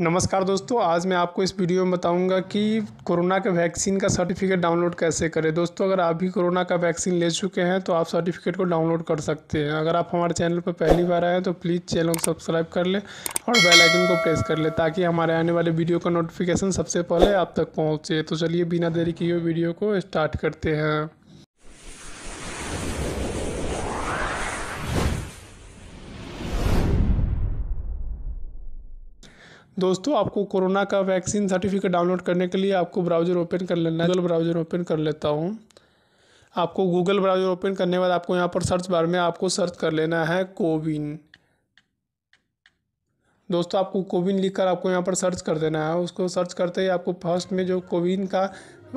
नमस्कार दोस्तों आज मैं आपको इस वीडियो में बताऊंगा कि कोरोना के वैक्सीन का सर्टिफिकेट डाउनलोड कैसे करें दोस्तों अगर आप भी कोरोना का वैक्सीन ले चुके हैं तो आप सर्टिफिकेट को डाउनलोड कर सकते हैं अगर आप हमारे चैनल पर पहली बार आए हैं तो प्लीज़ चैनल को सब्सक्राइब कर लें और बेल को प्रेस कर लें ताकि हमारे आने वाले वीडियो का नोटिफिकेशन सबसे पहले आप तक पहुँचे तो चलिए बिना देरी किए वीडियो को स्टार्ट करते हैं दोस्तों आपको कोरोना का वैक्सीन सर्टिफिकेट डाउनलोड करने के लिए आपको ब्राउज़र ओपन कर लेना है गूगल ब्राउज़र ओपन कर लेता हूँ आपको गूगल ब्राउज़र ओपन करने के बाद आपको यहाँ पर सर्च बार में आपको सर्च कर लेना है कोविन दोस्तों आपको कोविन लिखकर आपको यहाँ पर सर्च कर देना है उसको सर्च करते ही आपको फर्स्ट में जो कोविन का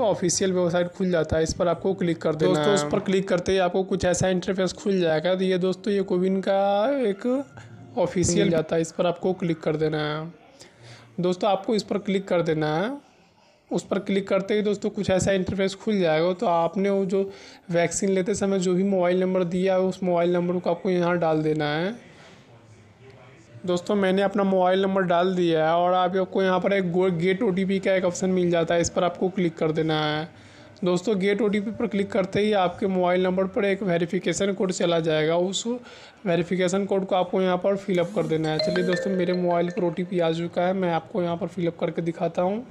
ऑफिशियल वेबसाइट खुल जाता है इस पर आपको क्लिक कर देना दोस्तों उस पर क्लिक करते ही आपको कुछ ऐसा इंटरफेस खुल जाएगा तो ये दोस्तों ये कोविन का एक ऑफिशियल जाता है इस पर आपको क्लिक कर देना है दोस्तों आपको इस पर क्लिक कर देना है उस पर क्लिक करते ही दोस्तों कुछ ऐसा इंटरफेस खुल जाएगा तो आपने वो जो वैक्सीन लेते समय जो भी मोबाइल नंबर दिया है उस मोबाइल नंबर को आपको यहाँ डाल देना है दोस्तों मैंने अपना मोबाइल नंबर डाल दिया है और आपको यहाँ पर एक गेट ओ का एक ऑप्शन मिल जाता है इस पर आपको क्लिक कर देना है दोस्तों गेट ओ पर क्लिक करते ही आपके मोबाइल नंबर पर एक वेरिफिकेशन कोड चला जाएगा उस वेरिफिकेशन कोड को आपको यहाँ पर फिलअप कर देना है चलिए दोस्तों मेरे मोबाइल पर ओ आ चुका है मैं आपको यहाँ पर फिलअप करके दिखाता हूँ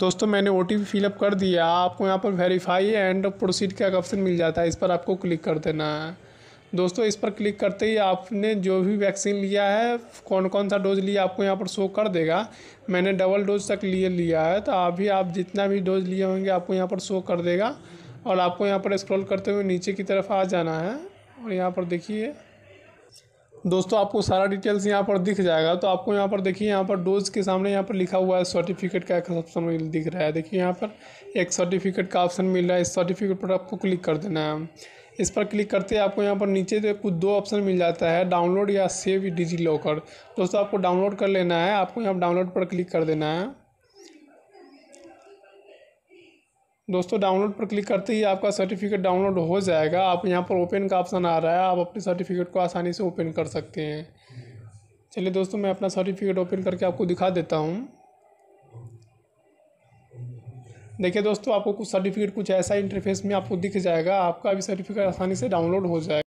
दोस्तों मैंने ओ टी फिलअप कर दिया आपको यहाँ पर वेरीफाई एंड प्रोसीड का एक ऑप्शन मिल जाता है इस पर आपको क्लिक कर देना है दोस्तों इस पर क्लिक करते ही आपने जो भी वैक्सीन लिया है कौन कौन सा डोज लिया आपको यहाँ पर शो कर देगा मैंने डबल डोज तक लिए लिया है तो आप भी आप जितना भी डोज लिए होंगे आपको यहाँ पर शो कर देगा और आपको यहाँ पर स्क्रॉल करते हुए नीचे की तरफ आ जाना है और यहाँ पर देखिए दोस्तों आपको सारा डिटेल्स यहाँ पर दिख जाएगा तो आपको यहाँ पर देखिए यहाँ पर डोज के सामने यहाँ पर लिखा हुआ है सर्टिफिकेट का एक ऑप्शन दिख रहा है देखिए यहाँ पर एक सर्टिफिकेट का ऑप्शन मिल रहा है इस सर्टिफिकेट पर आपको क्लिक कर देना है इस पर क्लिक करते आपको यहाँ पर नीचे जो कुछ दो ऑप्शन मिल जाता है डाउनलोड या सेव डिजी लॉकर दोस्तों आपको डाउनलोड कर लेना है आपको यहाँ डाउनलोड पर क्लिक कर देना है दोस्तों डाउनलोड पर क्लिक करते ही आपका सर्टिफिकेट डाउनलोड हो जाएगा आप यहाँ पर ओपन का ऑप्शन आ रहा है आप अपने सर्टिफिकेट को आसानी से ओपन कर सकते हैं चलिए दोस्तों मैं अपना सर्टिफिकेट ओपन करके आपको दिखा देता हूँ देखिए दोस्तों आपको कुछ सर्टिफिकेट कुछ ऐसा इंटरफेस में आपको दिख जाएगा आपका भी सर्टिफिकेट आसानी से डाउनलोड हो जाएगा